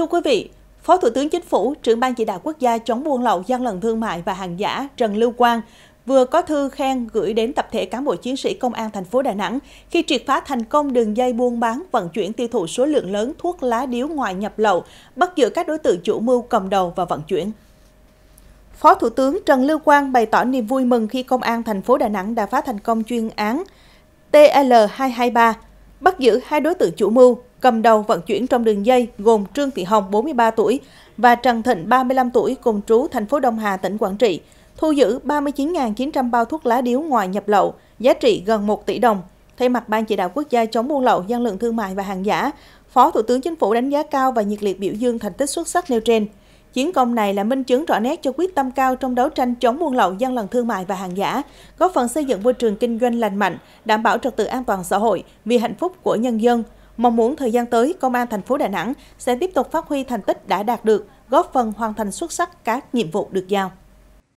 Thưa quý vị, Phó Thủ tướng Chính phủ, trưởng ban chỉ đạo quốc gia chống buôn lậu gian lận thương mại và hàng giả Trần Lưu Quang vừa có thư khen gửi đến tập thể cán bộ chiến sĩ công an thành phố Đà Nẵng khi triệt phá thành công đường dây buôn bán vận chuyển tiêu thụ số lượng lớn thuốc lá điếu ngoại nhập lậu, bắt giữ các đối tượng chủ mưu cầm đầu và vận chuyển. Phó Thủ tướng Trần Lưu Quang bày tỏ niềm vui mừng khi công an thành phố Đà Nẵng đã phá thành công chuyên án TL223, bắt giữ hai đối tượng chủ mưu cầm đầu vận chuyển trong đường dây gồm Trương Thị Hồng 43 tuổi và Trần Thịnh 35 tuổi cùng trú thành phố Đông Hà, tỉnh Quảng Trị, thu giữ 39.900 bao thuốc lá điếu ngoại nhập lậu, giá trị gần 1 tỷ đồng. Thay mặt Ban chỉ đạo quốc gia chống buôn lậu, gian lận thương mại và hàng giả, Phó Thủ tướng Chính phủ đánh giá cao và nhiệt liệt biểu dương thành tích xuất sắc nêu trên. Chiến công này là minh chứng rõ nét cho quyết tâm cao trong đấu tranh chống buôn lậu, gian lận thương mại và hàng giả, góp phần xây dựng môi trường kinh doanh lành mạnh, đảm bảo trật tự an toàn xã hội vì hạnh phúc của nhân dân. Mong muốn thời gian tới, Công an thành phố Đà Nẵng sẽ tiếp tục phát huy thành tích đã đạt được, góp phần hoàn thành xuất sắc các nhiệm vụ được giao.